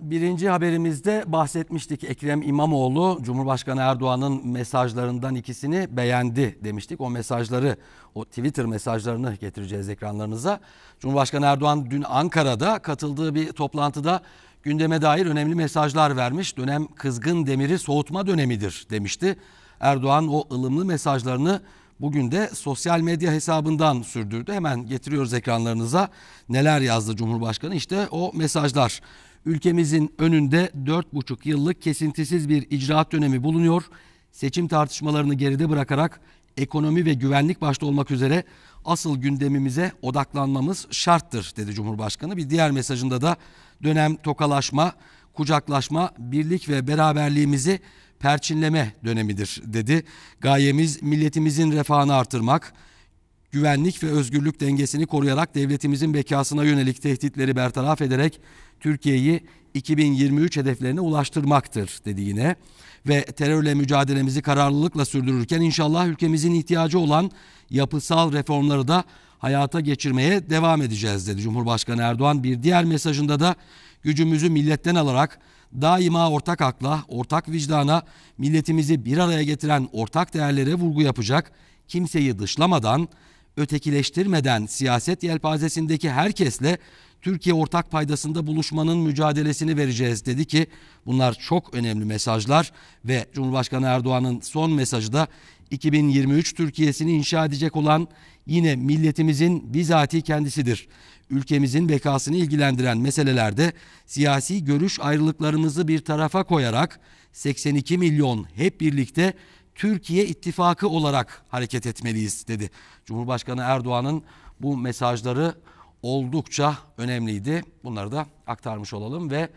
birinci haberimizde bahsetmiştik. Ekrem İmamoğlu Cumhurbaşkanı Erdoğan'ın mesajlarından ikisini beğendi demiştik. O mesajları, o Twitter mesajlarını getireceğiz ekranlarınıza. Cumhurbaşkanı Erdoğan dün Ankara'da katıldığı bir toplantıda gündeme dair önemli mesajlar vermiş. Dönem kızgın demiri soğutma dönemidir demişti. Erdoğan o ılımlı mesajlarını Bugün de sosyal medya hesabından sürdürdü. Hemen getiriyoruz ekranlarınıza. Neler yazdı Cumhurbaşkanı? İşte o mesajlar. Ülkemizin önünde 4,5 yıllık kesintisiz bir icraat dönemi bulunuyor. Seçim tartışmalarını geride bırakarak ekonomi ve güvenlik başta olmak üzere asıl gündemimize odaklanmamız şarttır dedi Cumhurbaşkanı. Bir diğer mesajında da dönem tokalaşma, kucaklaşma, birlik ve beraberliğimizi perçinleme dönemidir dedi. Gayemiz milletimizin refahını artırmak, güvenlik ve özgürlük dengesini koruyarak devletimizin bekasına yönelik tehditleri bertaraf ederek Türkiye'yi 2023 hedeflerine ulaştırmaktır dedi yine. Ve terörle mücadelemizi kararlılıkla sürdürürken inşallah ülkemizin ihtiyacı olan yapısal reformları da hayata geçirmeye devam edeceğiz dedi Cumhurbaşkanı Erdoğan. Bir diğer mesajında da gücümüzü milletten alarak daima ortak akla, ortak vicdana, milletimizi bir araya getiren ortak değerlere vurgu yapacak, kimseyi dışlamadan, ötekileştirmeden siyaset yelpazesindeki herkesle Türkiye ortak paydasında buluşmanın mücadelesini vereceğiz dedi ki bunlar çok önemli mesajlar ve Cumhurbaşkanı Erdoğan'ın son mesajı da 2023 Türkiye'sini inşa edecek olan yine milletimizin bizatihi kendisidir. Ülkemizin bekasını ilgilendiren meselelerde siyasi görüş ayrılıklarımızı bir tarafa koyarak 82 milyon hep birlikte Türkiye ittifakı olarak hareket etmeliyiz dedi. Cumhurbaşkanı Erdoğan'ın bu mesajları oldukça önemliydi. Bunları da aktarmış olalım ve